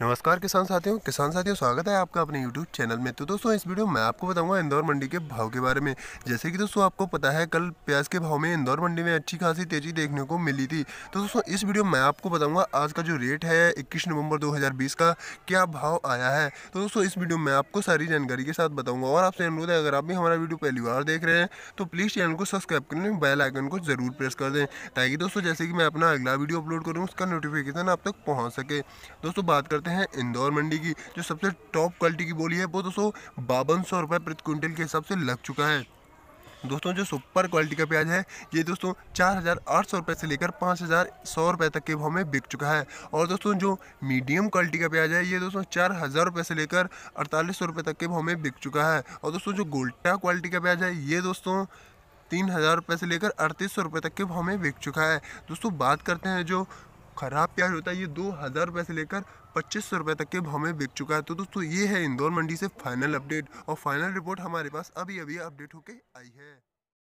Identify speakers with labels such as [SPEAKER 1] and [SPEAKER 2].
[SPEAKER 1] नमस्कार किसान साथियों किसान साथियों स्वागत है आपका अपने YouTube चैनल में तो दोस्तों इस वीडियो में मैं आपको बताऊंगा इंदौर मंडी के भाव के बारे में जैसे कि दोस्तों आपको पता है कल प्याज के भाव में इंदौर मंडी में अच्छी खासी तेजी देखने को मिली थी तो दोस्तों इस वीडियो में मैं आपको बताऊंगा आज का जो रेट है इक्कीस नवम्बर दो का क्या भाव आया है तो दोस्तों इस वीडियो में आपको सारी जानकारी के साथ बताऊँगा और आपसे अनुरोध है अगर आप भी हमारा वीडियो पहली बार देख रहे हैं तो प्लीज़ चैनल को सब्सक्राइब कर लें बेल आइकन को ज़रूर प्रेस कर दें ताकि दोस्तों जैसे कि मैं अपना अगला वीडियो अपलोड करूँ उसका नोटिफिकेशन आप तक पहुँच सके दोस्तों बात करते करते हैं इंदौर मंडी की जो सबसे टॉप क्वालिटी की बोली है वो दोस्तों बावन सौ रुपये प्रति क्विंटल के हिसाब से लग चुका है दोस्तों जो सुपर क्वालिटी का प्याज है ये दोस्तों चार हज़ार आठ सौ रुपये से लेकर पाँच हज़ार सौ रुपये तक के भाव में बिक चुका है और दोस्तों जो मीडियम क्वालिटी का प्याज है ये दोस्तों चार हज़ार रुपये से लेकर अड़तालीस सौ रुपये तक के भाव में बिक चुका है और दोस्तों जो गोल्टा क्वालिटी का प्याज है ये दोस्तों तीन हज़ार रुपये से लेकर अड़तीस सौ रुपये तक के भाव में बिक चुका है दोस्तों बात करते हैं जो ख़राब प्याज होता है ये दो हज़ार रुपये से लेकर पच्चीस सौ रुपये तक के भाव में बिक चुका है तो दोस्तों ये है इंदौर मंडी से फाइनल अपडेट और फाइनल रिपोर्ट हमारे पास अभी अभी अपडेट होके आई है